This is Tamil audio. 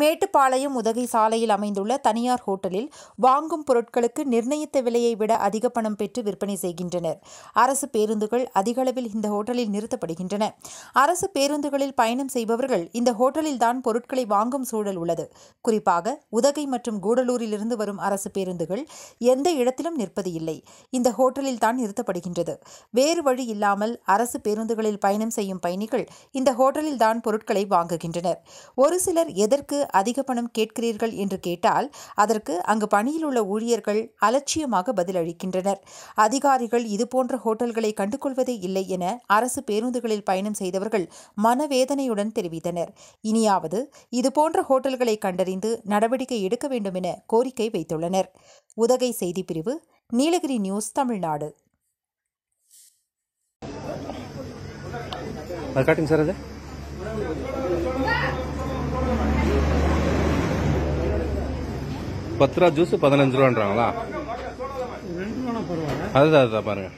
மேட்டுப்பாளையம் உதகை சாலையில் அமைந்துள்ள தனியார் ஹோட்டலில் வாங்கும் பொருட்களுக்கு நிர்ணயித்த விலையை விட அதிக பணம் பெற்று விற்பனை செய்கின்றனர் அரசு பேருந்துகள் அதிகளவில் இந்த ஹோட்டலில் நிறுத்தப்படுகின்றன அரசு பேருந்துகளில் பயணம் செய்பவர்கள் இந்த ஹோட்டலில்தான் பொருட்களை வாங்கும் சூழல் உள்ளது குறிப்பாக உதகை மற்றும் கூடலூரிலிருந்து வரும் அரசு பேருந்துகள் எந்த இடத்திலும் நிற்பது இல்லை இந்த ஹோட்டலில் தான் நிறுத்தப்படுகின்றது வேறு வழி இல்லாமல் அரசு பேருந்துகளில் பயணம் செய்யும் பயணிகள் இந்த ஹோட்டலில் தான் பொருட்களை வாங்குகின்றனர் ஒரு சிலர் எதற்கு அதிக பணம் கேட்கிறீர்கள் என்று கேட்டால் அதற்கு அங்கு பணியில் உள்ள ஊழியர்கள் அலட்சியமாக பதிலளிக்கின்றனர் அதிகாரிகள் இதுபோன்ற ஹோட்டல்களை கண்டுகொள்வதே இல்லை என அரசு பேருந்துகளில் பயணம் செய்தவர்கள் மனவேதனையுடன் தெரிவித்தனர் இனியாவது இதுபோன்ற ஹோட்டல்களை கண்டறிந்து நடவடிக்கை எடுக்க வேண்டும் என கோரிக்கை வைத்துள்ளனர் உதகை செய்தி பிரிவு நீலகிரி நியூஸ் தமிழ்நாடு அது காட்டுங்க சார் அது பத்து ரூபா ஜூஸ் பதினஞ்சு ரூபான்றாங்களா அதுதான் அதுதான் பாருங்க